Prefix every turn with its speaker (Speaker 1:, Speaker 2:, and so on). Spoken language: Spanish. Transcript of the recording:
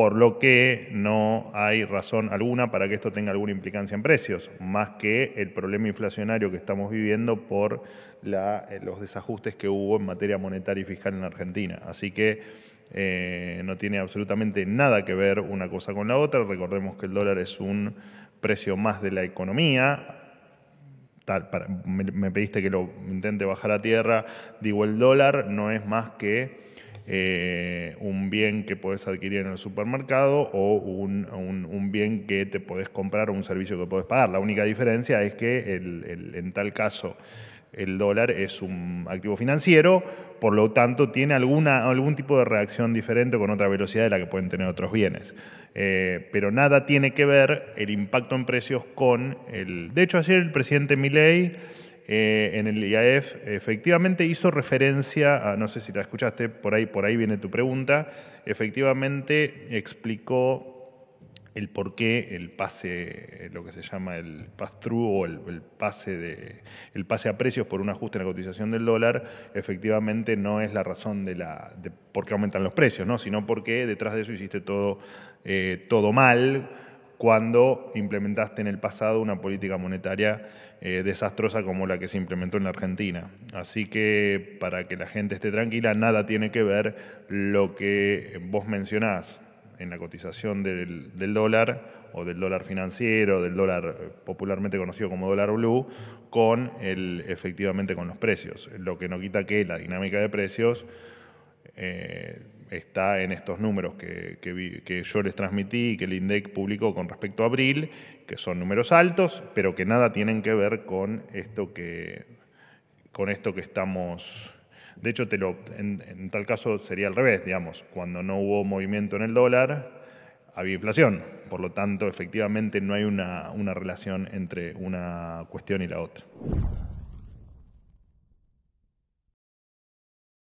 Speaker 1: por lo que no hay razón alguna para que esto tenga alguna implicancia en precios, más que el problema inflacionario que estamos viviendo por eh, los desajustes que hubo en materia monetaria y fiscal en Argentina. Así que eh, no tiene absolutamente nada que ver una cosa con la otra. Recordemos que el dólar es un precio más de la economía, me, pediste que lo intente bajar a tierra, digo, el dólar no es más que eh, un bien que puedes adquirir en el supermercado o un, bien que te puedes comprar o un servicio que puedes pagar. La única diferencia es que en tal caso el dólar es un activo financiero, por lo tanto tiene alguna, algún tipo de reacción diferente con otra velocidad de la que pueden tener otros bienes. Eh, pero nada tiene que ver el impacto en precios con el... De hecho, ayer el presidente Milei eh, en el IAF efectivamente hizo referencia, a, no sé si la escuchaste, por ahí, por ahí viene tu pregunta, efectivamente explicó el por qué el pase, lo que se llama el pass-through o el, pase de, el pase a precios por un ajuste en la cotización del dólar, efectivamente no es la razón de, la, por qué aumentan los precios, ¿no? sino porque detrás de eso hiciste todo, eh, todo mal cuando implementaste en el pasado una política monetaria eh, desastrosa como la que se implementó en la Argentina. Así que para que la gente esté tranquila, nada tiene que ver lo que vos mencionás en la cotización del, dólar o del dólar financiero, del dólar popularmente conocido como dólar blue, con el, efectivamente con los precios. Lo que no quita que la dinámica de precios... Eh, está en estos números que, yo les transmití y que el INDEC publicó con respecto a abril, que son números altos, pero que nada tienen que ver con esto que, con esto que estamos... De hecho, te lo, en, tal caso sería al revés, digamos, cuando no hubo movimiento en el dólar, había inflación. Por lo tanto, efectivamente, no hay una relación entre una cuestión y la otra.